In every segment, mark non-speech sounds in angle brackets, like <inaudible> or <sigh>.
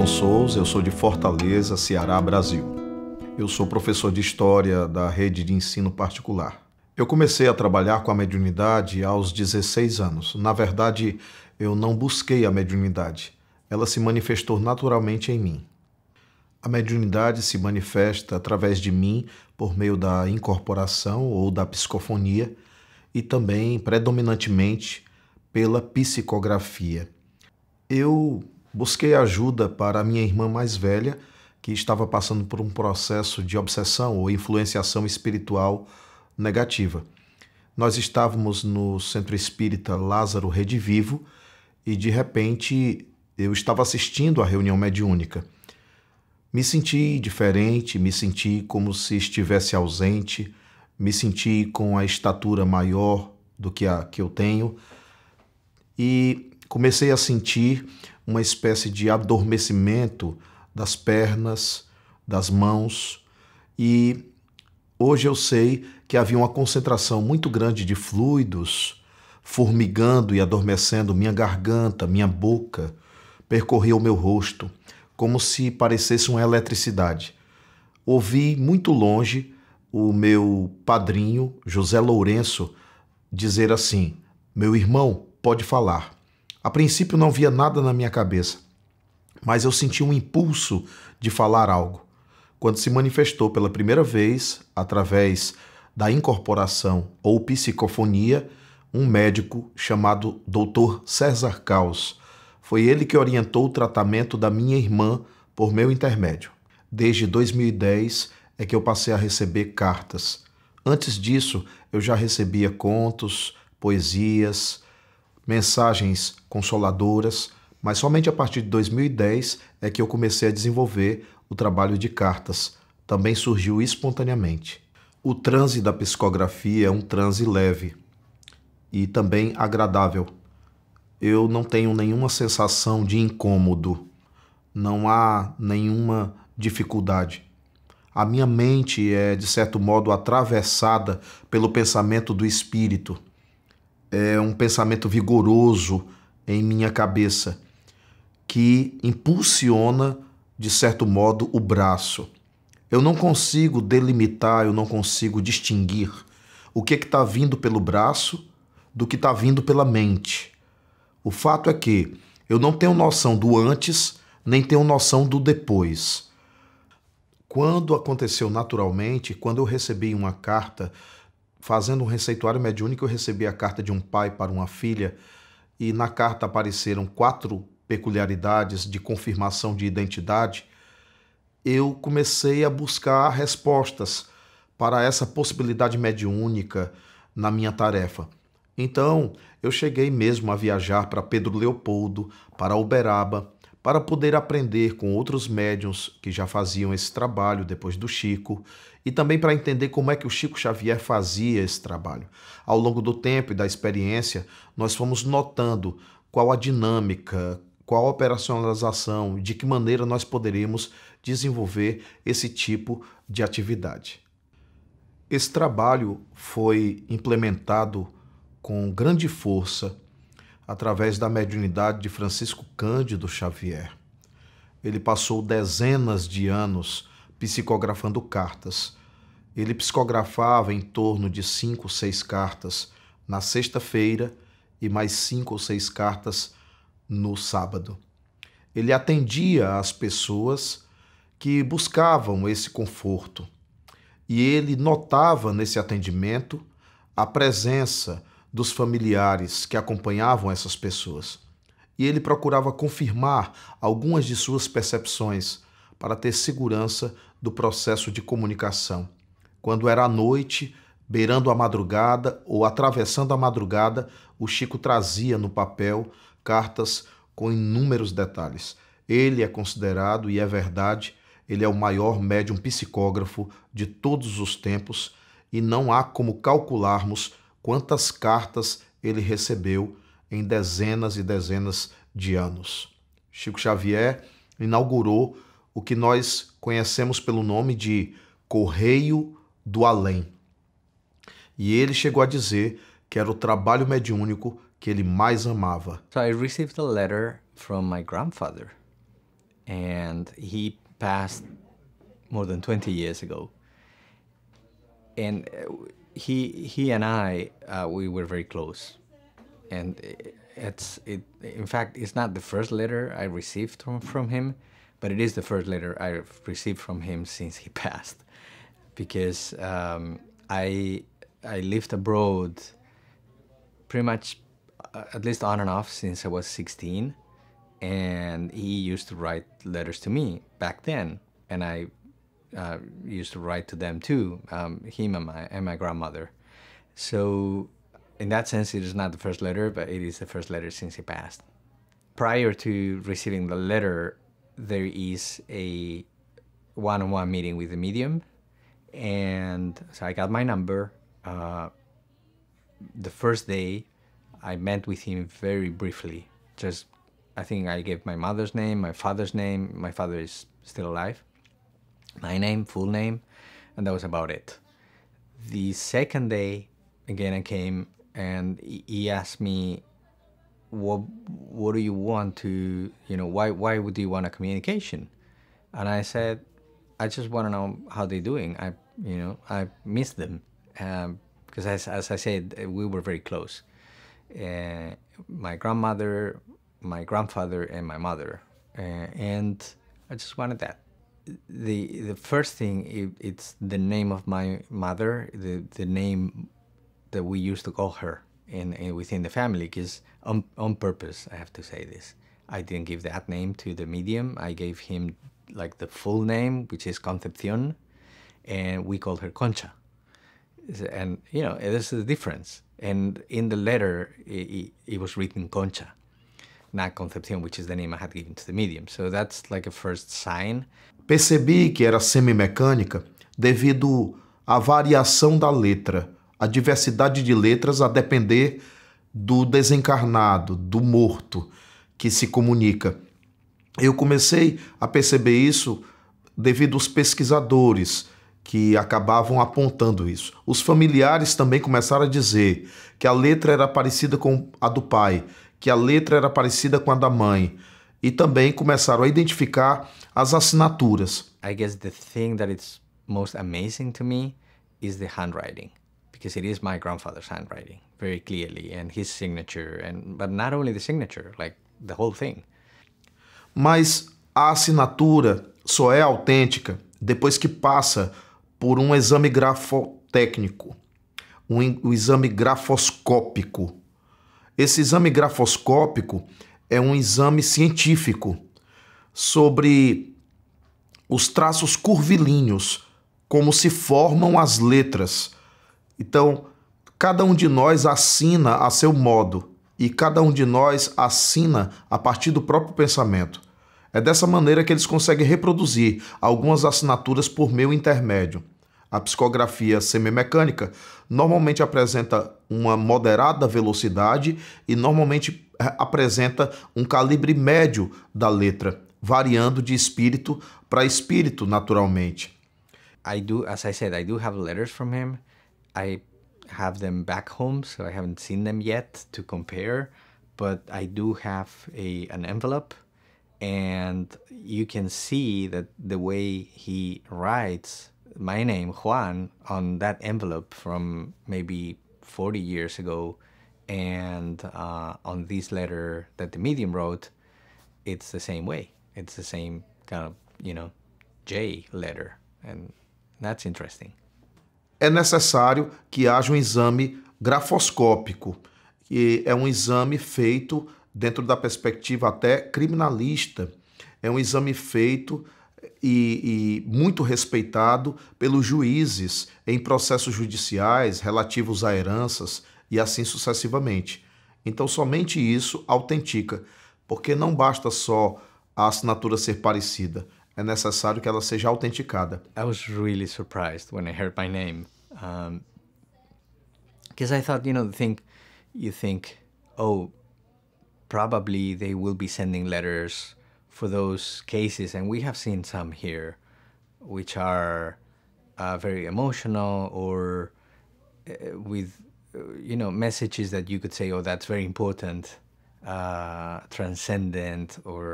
Milton Souza, eu sou de Fortaleza, Ceará, Brasil. Eu sou professor de História da rede de ensino particular. Eu comecei a trabalhar com a mediunidade aos 16 anos. Na verdade, eu não busquei a mediunidade, ela se manifestou naturalmente em mim. A mediunidade se manifesta através de mim por meio da incorporação ou da psicofonia e também, predominantemente, pela psicografia. Eu busquei ajuda para minha irmã mais velha, que estava passando por um processo de obsessão ou influenciação espiritual negativa. Nós estávamos no Centro Espírita Lázaro Redivivo e de repente eu estava assistindo à reunião mediúnica. Me senti diferente, me senti como se estivesse ausente, me senti com a estatura maior do que a que eu tenho e comecei a sentir uma espécie de adormecimento das pernas, das mãos, e hoje eu sei que havia uma concentração muito grande de fluidos formigando e adormecendo minha garganta, minha boca, percorria o meu rosto, como se parecesse uma eletricidade. Ouvi muito longe o meu padrinho, José Lourenço, dizer assim: Meu irmão, pode falar. A princípio não via nada na minha cabeça, mas eu senti um impulso de falar algo. Quando se manifestou pela primeira vez, através da incorporação ou psicofonia, um médico chamado Dr. César Caos. Foi ele que orientou o tratamento da minha irmã por meu intermédio. Desde 2010 é que eu passei a receber cartas. Antes disso, eu já recebia contos, poesias, mensagens consoladoras, mas somente a partir de 2010 é que eu comecei a desenvolver o trabalho de cartas. Também surgiu espontaneamente. O transe da psicografia é um transe leve e também agradável. Eu não tenho nenhuma sensação de incômodo, não há nenhuma dificuldade. A minha mente é, de certo modo, atravessada pelo pensamento do espírito é, um pensamento vigoroso em minha cabeça que impulsiona, de certo modo, o braço. Eu não consigo delimitar, eu não consigo distinguir o que é está vindo pelo braço do que está vindo pela mente. O fato é que eu não tenho noção do antes, nem tenho noção do depois. Quando aconteceu naturalmente, quando eu recebi uma carta fazendo um receituário mediúnico, eu recebi a carta de um pai para uma filha e na carta apareceram quatro peculiaridades de confirmação de identidade. Eu comecei a buscar respostas para essa possibilidade mediúnica na minha tarefa. Então, eu cheguei mesmo a viajar para Pedro Leopoldo, para Uberaba, para poder aprender com outros médiums que já faziam esse trabalho depois do Chico e também para entender como é que o Chico Xavier fazia esse trabalho. Ao longo do tempo e da experiência, nós fomos notando qual a dinâmica, qual a operacionalização, de que maneira nós poderíamos desenvolver esse tipo de atividade. Esse trabalho foi implementado com grande força através da mediunidade de Francisco Cândido Xavier. Ele passou dezenas de anos psicografando cartas. Ele psicografava em torno de cinco, ou seis cartas na sexta-feira e mais cinco ou seis cartas no sábado. Ele atendia as pessoas que buscavam esse conforto e ele notava nesse atendimento a presença dos familiares que acompanhavam essas pessoas. E ele procurava confirmar algumas de suas percepções para ter segurança do processo de comunicação. Quando era à noite, beirando a madrugada ou atravessando a madrugada, o Chico trazia no papel cartas com inúmeros detalhes. Ele é considerado, e é verdade, ele é o maior médium psicógrafo de todos os tempos e não há como calcularmos quantas cartas ele recebeu em dezenas e dezenas de anos. Chico Xavier inaugurou o que nós conhecemos pelo nome de Correio do Além. E ele chegou a dizer que era o trabalho mediúnico que ele mais amava. So I received a letter from my grandfather and he passed more than 20 years ago. And uh, he he and I uh, we were very close, and it's it. In fact, it's not the first letter I received from, from him, but it is the first letter I've received from him since he <laughs> passed, because um, I I lived abroad, pretty much, uh, at least on and off since I was 16, and he used to write letters to me back then, and I uh, used to write to them too, um, him and my, and my grandmother. So in that sense, it is not the first letter, but it is the first letter since he passed. Prior to receiving the letter, there is a one-on-one -on -one meeting with the medium. And so I got my number. Uh, the first day, I met with him very briefly. Just, I think I gave my mother's name, my father's name. My father is still alive my name, full name, and that was about it. The second day, again, I came and he asked me, what, what do you want to, you know, why, why would you want a communication? And I said, I just want to know how they're doing. I, you know, I miss them. Um, because as, as I said, we were very close. Uh, my grandmother, my grandfather, and my mother. Uh, and I just wanted that the the first thing it, it's the name of my mother, the the name that we used to call her in, in within the family. Because on on purpose, I have to say this. I didn't give that name to the medium. I gave him like the full name, which is Concepcion, and we called her Concha. And you know, there's a difference. And in the letter, it, it was written Concha. na concepção, which is the name I had given to the medium. So that's like a first sign. Percebi que era semimecânica devido à variação da letra, a diversidade de letras a depender do desencarnado, do morto que se comunica. Eu comecei a perceber isso devido aos pesquisadores que acabavam apontando isso. Os familiares também começaram a dizer que a letra era parecida com a do pai que a letra era parecida com a da mãe. E também começaram a identificar as assinaturas. I guess the thing that most amazing to me is the handwriting, because it is my grandfather's handwriting, very clearly, and his signature, and but not only the signature, like the whole thing. Mas a assinatura só é autêntica depois que passa por um exame grafotécnico, um, um exame grafoscópico, esse exame grafoscópico é um exame científico sobre os traços curvilíneos, como se formam as letras. Então, cada um de nós assina a seu modo e cada um de nós assina a partir do próprio pensamento. É dessa maneira que eles conseguem reproduzir algumas assinaturas por meu intermédio. A psicografia semimecânica normalmente apresenta uma moderada velocidade e normalmente é, apresenta um calibre médio da letra, variando de espírito para espírito naturalmente. I do, as I said, I do have letters from him. I have them back home, so I haven't seen them yet to compare, but I do have a, an envelope and you can see that the way he writes my name, Juan, on that envelope from maybe 40 years ago. And uh, on this letter that the medium wrote, it's the same way. It's the same kind of, you know, J letter. And that's interesting. É necessário que haja um exame grafoscópico, que é um exame feito dentro da perspectiva até criminalista. É um exame feito e, e, muito respeitado pelos juízes em processos judiciais relativos a heranças e assim sucessivamente. Então, somente isso autentica, porque não basta só a assinatura ser parecida, é necessário que ela seja autenticada. I was really surprised when I heard my name, because um, I thought, you know, think, you think, oh, probably they will be sending letters for those cases, and we have seen some here, which are uh, very emotional or uh, with you know messages that you could say, oh, that's very important, uh, transcendent, or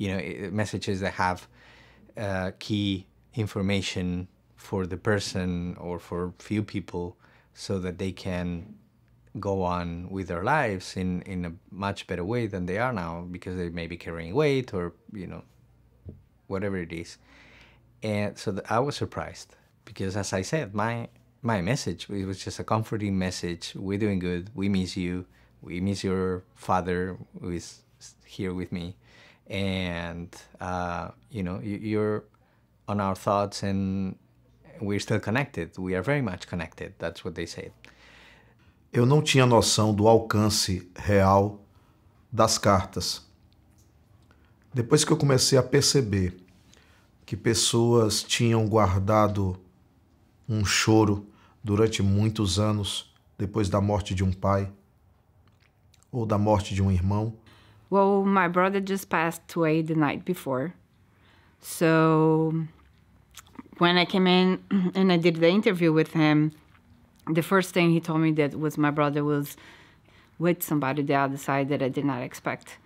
you know messages that have uh, key information for the person or for few people so that they can go on with their lives in, in a much better way than they are now because they may be carrying weight or, you know, whatever it is. And so the, I was surprised because, as I said, my my message it was just a comforting message. We're doing good. We miss you. We miss your father who is here with me, and uh, you know you're on our thoughts and we're still connected. We are very much connected. That's what they said. eu não tinha noção do alcance real das cartas. Depois que eu comecei a perceber que pessoas tinham guardado um choro durante muitos anos depois da morte de um pai ou da morte de um irmão. Well, my brother just passed away the night before. So when I came in <clears throat> and I did the interview with him, the first thing he told me that was my brother was with somebody the other side that I did not expect.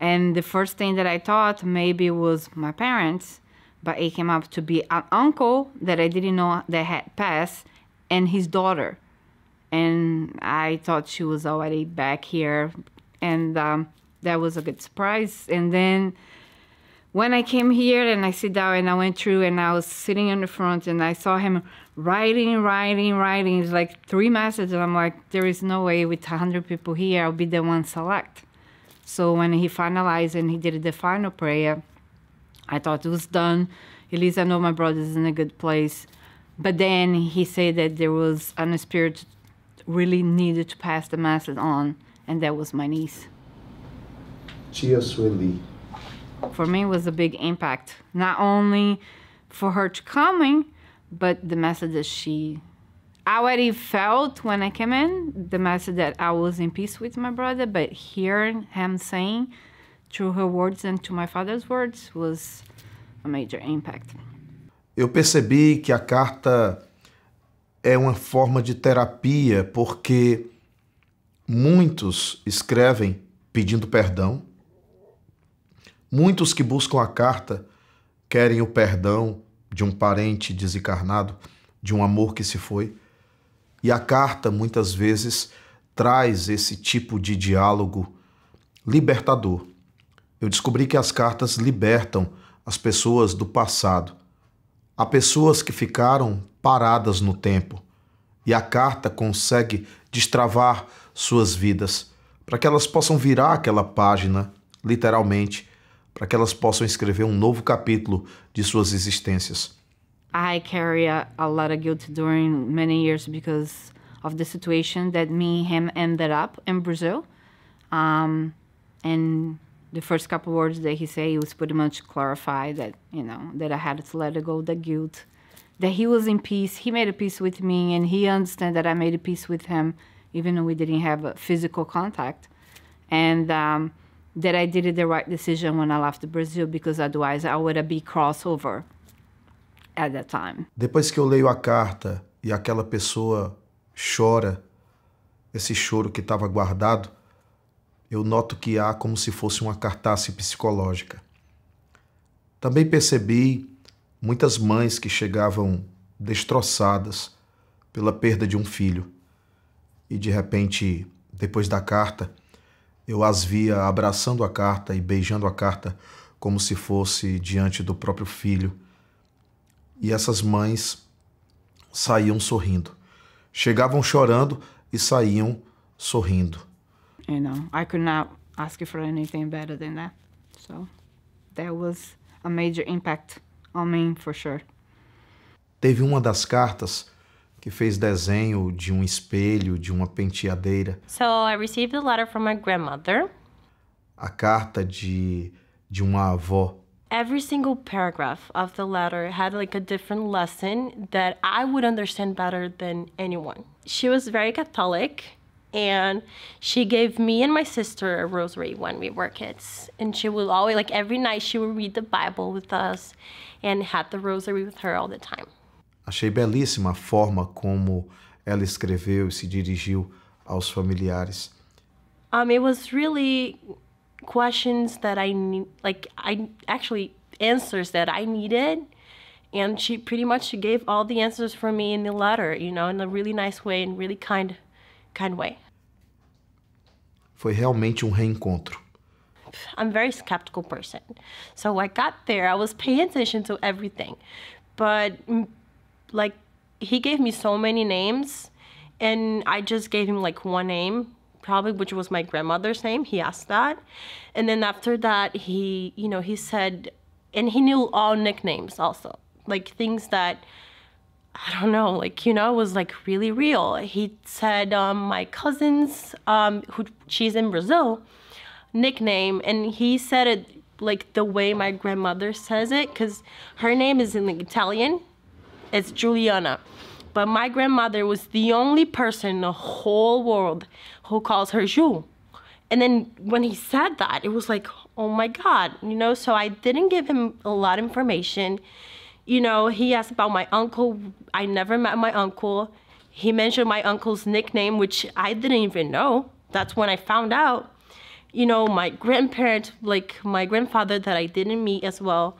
And the first thing that I thought maybe was my parents, but it came up to be an uncle that I didn't know that had passed and his daughter. And I thought she was already back here. And um, that was a good surprise. And then when I came here and I sit down and I went through and I was sitting in the front and I saw him writing, writing, writing. It's like three messages. I'm like, there is no way with 100 people here, I'll be the one select. So when he finalized and he did the final prayer, I thought it was done. At least I know my brother's in a good place. But then he said that there was an spirit really needed to pass the message on, and that was my niece. Chia Swindy for me was a big impact. Not only for her to coming, but the message that she already felt when I came in, the message that I was in peace with my brother, but hearing him saying through her words and to my father's words was a major impact. Eu percebi que a carta é uma forma de terapia porque muitos escrevem pedindo perdão Muitos que buscam a carta querem o perdão de um parente desencarnado, de um amor que se foi. E a carta, muitas vezes, traz esse tipo de diálogo libertador. Eu descobri que as cartas libertam as pessoas do passado. Há pessoas que ficaram paradas no tempo e a carta consegue destravar suas vidas para que elas possam virar aquela página, literalmente, para que elas possam escrever um novo capítulo de suas existências. I carry a, a lot of guilt during many years because of the situation that me and him ended up in Brazil. Um, and the first couple words that he said, was pretty much clarified that, you know, that I had to let go the guilt, that he was in peace. He made a peace with me and he understood that I made a peace with him, even though we didn't have a physical contact. And um, that I did the right decision when I left Brazil because otherwise I would be crossover at that time. Depois que eu leio a carta e aquela pessoa chora esse choro que estava guardado, eu noto que há como se fosse uma cartace psicológica. Também percebi muitas mães que chegavam destroçadas pela perda de um filho. E de repente, depois da carta, eu as via abraçando a carta e beijando a carta como se fosse diante do próprio filho. E essas mães saíam sorrindo. Chegavam chorando e saíam sorrindo. You know, I could not ask you for anything better than that. So that was a major impact on me for sure. Teve uma das cartas que fez desenho de um espelho, de uma penteadeira. So I received a letter from my grandmother. A carta de de uma avó. Every single paragraph of the letter had like a different lesson that I would understand better than anyone. She was very Catholic and she gave me and my sister a rosary when we were kids and she would always like every night she would read the bible with us and had the rosary with her all the time Achei belíssima a forma como ela escreveu e se dirigiu aos familiares. Um, it was really questions that I need, like I actually answers that I needed, and she pretty much gave all the answers for me in the letter, you know, in a really nice way, and really kind, kind way. Foi realmente um reencontro. I'm a very skeptical person, so I got there. I was paying attention to everything, but like he gave me so many names and I just gave him like one name probably which was my grandmother's name he asked that and then after that he you know he said and he knew all nicknames also like things that I don't know, like, you know, was like really real. He said, um, my cousins, um, who she's in Brazil, nickname, and he said it like the way my grandmother says it, because her name is in Italian, it's Juliana. But my grandmother was the only person in the whole world who calls her Jul. And then when he said that, it was like, oh my God, you know? So I didn't give him a lot of information. You know, he asked about my uncle. I never met my uncle. He mentioned my uncle's nickname, which I didn't even know. That's when I found out. You know, my grandparents, like my grandfather that I didn't meet as well.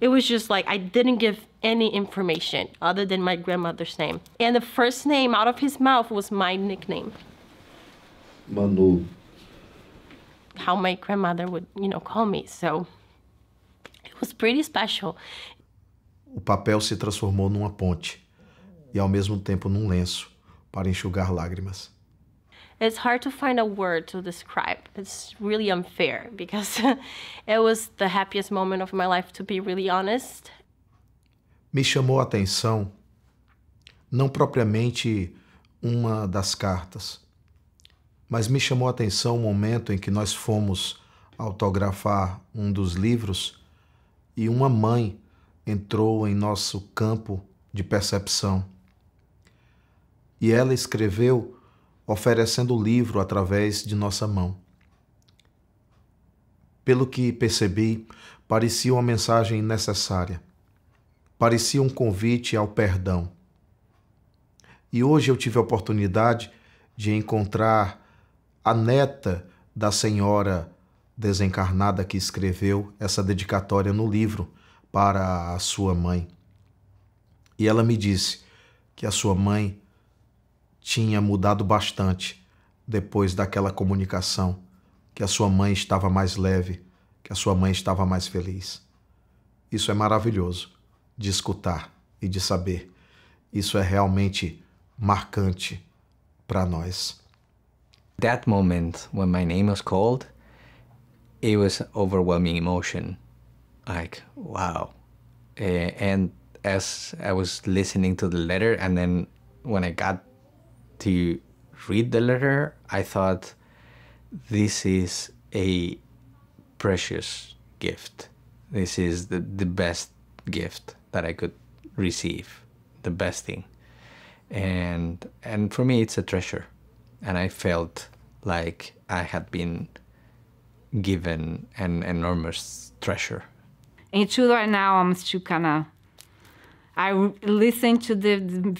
It was just like, I didn't give any information other than my grandmother's name. And the first name out of his mouth was my nickname. Manu. How my grandmother would, you know, call me. So it was pretty special. O papel se transformou numa ponte e ao mesmo tempo num lenço para enxugar lágrimas. It's hard to find a word to describe. It's really unfair because <laughs> it was the happiest moment of my life, to be really honest. me chamou a atenção não propriamente uma das cartas, mas me chamou a atenção o momento em que nós fomos autografar um dos livros e uma mãe entrou em nosso campo de percepção. E ela escreveu oferecendo o livro através de nossa mão. Pelo que percebi, parecia uma mensagem necessária parecia um convite ao perdão. E hoje eu tive a oportunidade de encontrar a neta da senhora desencarnada que escreveu essa dedicatória no livro para a sua mãe. E ela me disse que a sua mãe tinha mudado bastante depois daquela comunicação, que a sua mãe estava mais leve, que a sua mãe estava mais feliz. Isso é maravilhoso. de escutar e de saber. Isso é realmente marcante para nós. That moment when my name was called, it was overwhelming emotion. Like, wow. Eh, and as I was listening to the letter, and then when I got to read the letter, I thought, this is a precious gift. This is the, the best gift that I could receive, the best thing. And and for me it's a treasure. And I felt like I had been given an enormous treasure. And true right now I'm still kinda I listen to the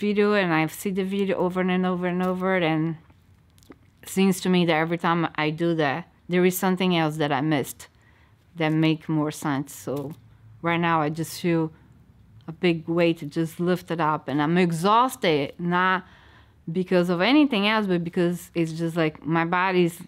video and I see the video over and over and over and it seems to me that every time I do that, there is something else that I missed that make more sense. So right now I just feel a big weight just lifted up and i'm exhausted not because of anything else but because it's just like my body's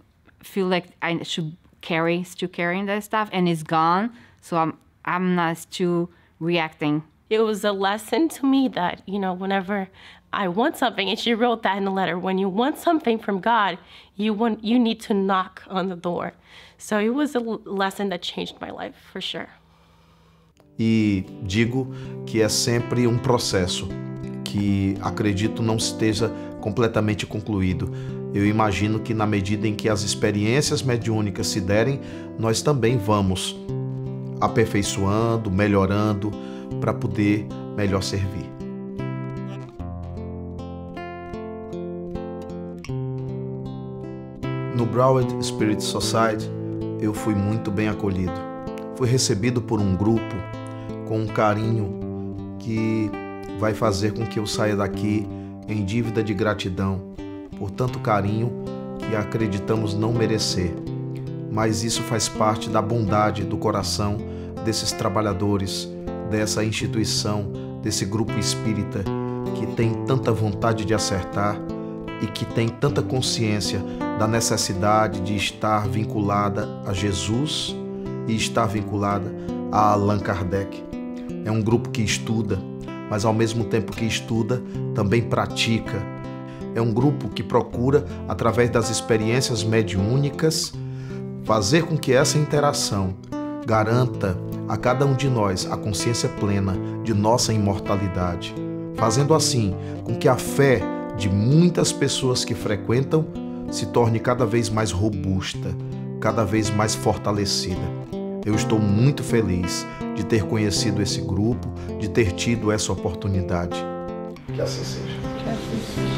feel like i should carry still carrying that stuff and it's gone so i'm i'm not still reacting it was a lesson to me that you know whenever I want something, and she wrote that in the letter. When you want something from God, you want you need to knock on the door. So it was a lesson that changed my life for sure. e digo que é sempre um processo que acredito não esteja completamente concluído. Eu imagino que na medida em que as experiências mediúnicas se derem, nós também vamos aperfeiçoando, melhorando para poder melhor servir. No Broward Spirit Society, eu fui muito bem acolhido. Fui recebido por um grupo com um carinho que vai fazer com que eu saia daqui em dívida de gratidão por tanto carinho que acreditamos não merecer. Mas isso faz parte da bondade do coração desses trabalhadores, dessa instituição, desse grupo espírita que tem tanta vontade de acertar e que tem tanta consciência da necessidade de estar vinculada a Jesus e está vinculada a Allan Kardec. É um grupo que estuda, mas ao mesmo tempo que estuda, também pratica. É um grupo que procura, através das experiências mediúnicas, fazer com que essa interação garanta a cada um de nós a consciência plena de nossa imortalidade, fazendo assim com que a fé de muitas pessoas que frequentam se torne cada vez mais robusta, cada vez mais fortalecida. Eu estou muito feliz de ter conhecido esse grupo, de ter tido essa oportunidade. Que assim seja. Que assim seja.